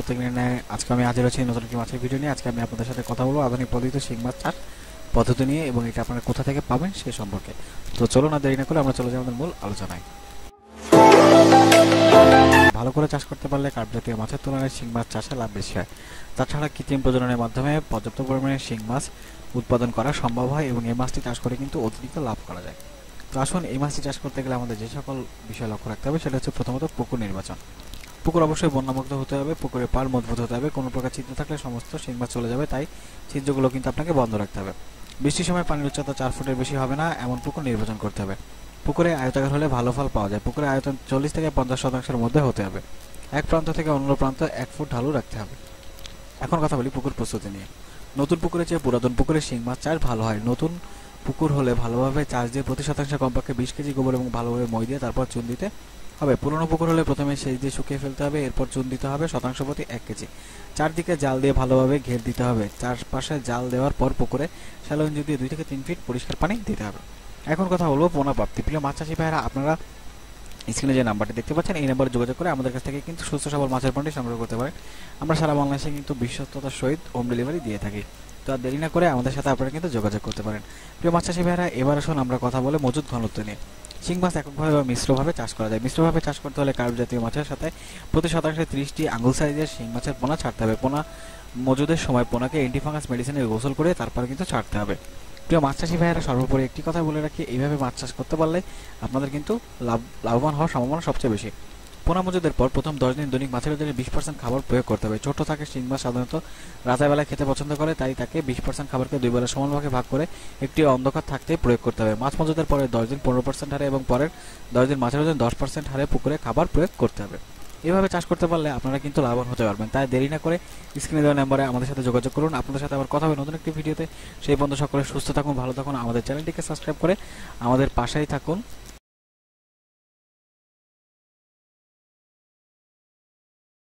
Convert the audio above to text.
প্রত্যেক প্রত্যেকদিন আজকে আমি হাজির হচ্ছি নতুন একটি মাছের ভিডিও নিয়ে আজকে আমি আপনাদের সাথে কথা বলবো আধুনিক পদ্ধতিতে শিং মাছ চাষ পদ্ধতি নিয়ে এবং এটা আপনারা কোথা থেকে পাবেন সে সম্পর্কে তো চলো না দেরি না করে আমরা চলে যাই আমাদের মূল আলোচনায় ভালো করে চাষ করতে পারলে কার্প জাতীয় মাছের তুলনায় শিং মাছ চাষে লাভ বেশি হয় তাছাড়া কৃত্রিম প্রজননের মাধ্যমে পর্যাপ্ত পরিমাণে শিং মাছ উৎপাদন করা সম্ভব হয় এবং এই মাছটি চাষ করে কিন্তু অতিরিক্ত লাভ করা যায় তো আসুন এই মাছটি চাষ করতে গেলে আমাদের যে সকল বিষয় লক্ষ্য রাখতে হবে সেটা হচ্ছে প্রথমত পুকুর নির্বাচন পুকুর অবশ্যই বন্যামুগ্ধ হতে হবে পুকুরে পার মজবুত হতে হবে কোনো প্রকার ছিদ্র থাকলে সমস্ত শিং মাছ চলে যাবে তাই ছিদ্রগুলো কিন্তু আপনাকে বন্ধ রাখতে হবে বৃষ্টির সময় পানির উচ্চতা চার ফুটের বেশি হবে না এমন পুকুর নির্বাচন করতে হবে পুকুরে আয়তাকার হলে ভালো ফল পাওয়া যায় পুকুরে আয়তন চল্লিশ থেকে পঞ্চাশ শতাংশের মধ্যে হতে হবে এক প্রান্ত থেকে অন্য প্রান্ত এক ফুট ঢালু রাখতে হবে এখন কথা বলি পুকুর প্রস্তুতি নিয়ে নতুন পুকুরে চেয়ে পুরাতন পুকুরে শিং মাছ চাষ ভালো হয় নতুন পুকুর হলে ভালোভাবে চাষ দিয়ে প্রতি শতাংশ কমপক্ষে বিশ কেজি গোবর এবং ভালোভাবে মই দিয়ে তারপর চুন দিতে হবে পুরনো পুকুর হলে প্রথমে সেচ দিয়ে শুকিয়ে ফেলতে হবে এরপর চুন দিতে হবে শতাংশ প্রতি এক কেজি চারদিকে জাল দিয়ে ভালোভাবে ঘের দিতে হবে চারপাশে জাল দেওয়ার পর পুকুরে শ্যালো ইঞ্জি দিয়ে দুই থেকে তিন ফিট পরিষ্কার পানি দিতে হবে এখন কথা বলবো পোনা প্রাপ্তি প্রিয় মাছ চাষি ভাইরা আপনারা স্ক্রিনে যে নাম্বারটি দেখতে পাচ্ছেন এই নাম্বারে যোগাযোগ করে আমাদের কাছ থেকে কিন্তু সুস্থ সবল মাছের পণ্যটি সংগ্রহ করতে পারেন আমরা সারা বাংলাদেশে কিন্তু বিশ্বস্ততার সহিত হোম ডেলিভারি দিয়ে থাকি তো আর দেরি না করে আমাদের সাথে আপনারা কিন্তু যোগাযোগ করতে পারেন প্রিয় মাছ চাষি ভাইরা এবার আসুন আমরা কথা বলে মজুদ ঘনত্ব নিয়ে শিং মাছ এককভাবে বা মিশ্রভাবে চাষ করা যায় মিশ্রভাবে চাষ করতে হলে কার্ব জাতীয় মাছের সাথে প্রতি শতাংশে ত্রিশটি আঙুল সাইজের শিং মাছের পোনা ছাড়তে হবে পোনা মজুদের সময় পোনাকে অ্যান্টিফাঙ্গাস মেডিসিনে গোসল করে তারপর কিন্তু ছাড়তে হবে প্রিয় মাছ চাষি ভাইয়েরা সর্বোপরি একটি কথা বলে রাখি এইভাবে মাছ চাষ করতে পারলে আপনাদের কিন্তু লাভ লাভবান হওয়ার সম্ভাবনা সবচেয়ে বেশি পোনা মজুদের পর প্রথম দশ দিন দৈনিক মাছের ওজনে বিশ পার্সেন্ট খাবার প্রয়োগ করতে হবে ছোট থাকে শিং মাছ সাধারণত বেলায় খেতে পছন্দ করে তাই তাকে বিশ পার্সেন্ট খাবারকে দুই বেলা সমানভাগে ভাগ করে একটি অন্ধকার থাকতে প্রয়োগ করতে হবে মাছ মজুদের পরে দশ দিন পনেরো পার্সেন্ট হারে এবং পরের দশ দিন মাছের ওজন দশ পার্সেন্ট হারে পুকুরে খাবার প্রয়োগ করতে হবে এভাবে চাষ করতে পারলে আপনারা কিন্তু লাভবান হতে পারবেন তাই দেরি না করে স্ক্রিনে দেওয়া নাম্বারে আমাদের সাথে যোগাযোগ করুন আপনাদের সাথে আবার কথা হবে নতুন একটি ভিডিওতে সেই পর্যন্ত সকলে সুস্থ থাকুন ভালো থাকুন আমাদের চ্যানেলটিকে সাবস্ক্রাইব করে আমাদের পাশেই থাকুন